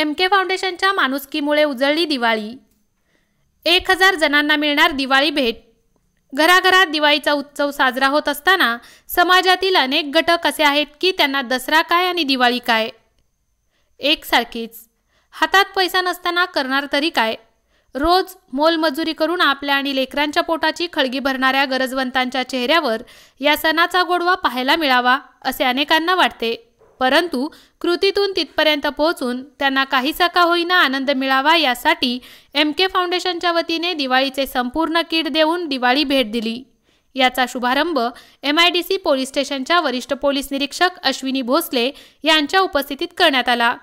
M के फाउंडेशनच्या माणुसकीमुळे उजळली दिवाळी एक हजार जणांना मिळणार दिवाळी भेट घराघरात दिवाळीचा उत्सव साजरा होत असताना समाजातील अनेक घटक असे आहेत की त्यांना दसरा काय आणि दिवाळी काय एकसारखीच हातात पैसा नसताना करणार तरी काय रोज मोलमजुरी करून आपल्या आणि लेकरांच्या पोटाची खळगी भरणाऱ्या गरजवंतांच्या चेहऱ्यावर या सणाचा गोडवा पाहायला मिळावा असे अनेकांना वाटते परंतु कृतीतून तिथपर्यंत पोहोचून त्यांना काहीसा का होईना आनंद मिळावा यासाठी एम के फाउंडेशनच्या वतीने दिवाळीचे संपूर्ण किट देऊन दिवाळी भेट दिली याचा शुभारंभ M I D C police स्टेशनच्या वरिष्ठ पोलीस निरीक्षक अश्विनी भोसले यांच्या उपस्थितीत करण्यात आला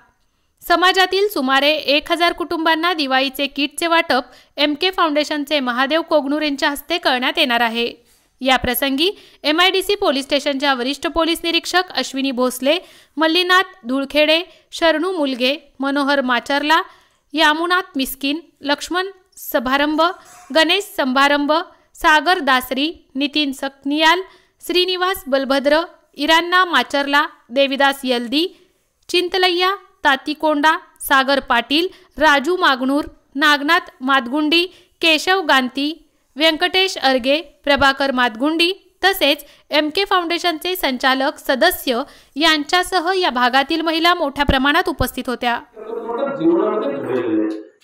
समाजातील सुमारे एक हजार कुटुंबांना दिवाळीचे किटचे वाटप एम के फाउंडेशनचे महादेव कोगनूर यांच्या हस्ते करण्यात येणार आहे याप्रसंगी एमआयडीसी पोलीस स्टेशनच्या वरिष्ठ पोलीस निरीक्षक अश्विनी भोसले मल्लीनाथ धुळखेडे शरणू मुलगे मनोहर माचरला यामुनाथ मिस्किन लक्ष्मण सभारंभ गणेश संभारंभ सागर दासरी नितीन सकनियाल श्रीनिवास बलभद्र इरान्ना माचरला देविदास यल्दी चिंतलय्या तातीकोंडा सागर पाटील राजू मागणूर नागनाथ मातगुंडी केशव गांती व्यंकटेश अर्गे प्रभाकर मातगुंडी तसेच एम के फाउंडेशनचे संचालक सदस्य यांच्यासह या भागातील महिला मोठ्या प्रमाणात उपस्थित होत्या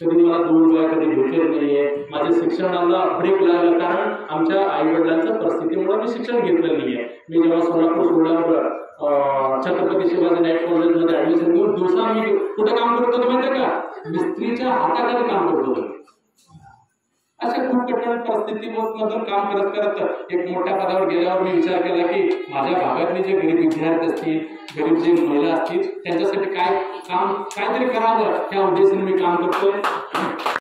कधी मला दोन वेळा कधी भेटलेलं नाहीये माझ्या शिक्षणाला ब्रेक लागला कारण आमच्या आई वडिलांच्या परिस्थितीमुळे मी शिक्षण घेतलं नाहीये मी जेव्हा सोलापूर सोलापूर छत्रपती शिवाजी नाईट कॉलेजमध्ये ऍडमिशन घेऊन दिवसा मी कुठे काम करत होतो माहिती का मिस्त्रीच्या हाताखाली काम करत होतो अशा खूप कठीण मधून काम करत करत एक मोठ्या पदावर गेल्यावर मी विचार केला की माझ्या भागातले जे गरीब विद्यार्थी असतील गरीब जे महिला असतील त्यांच्यासाठी काय काम काहीतरी करावं त्या उद्देशाने मी काम करतोय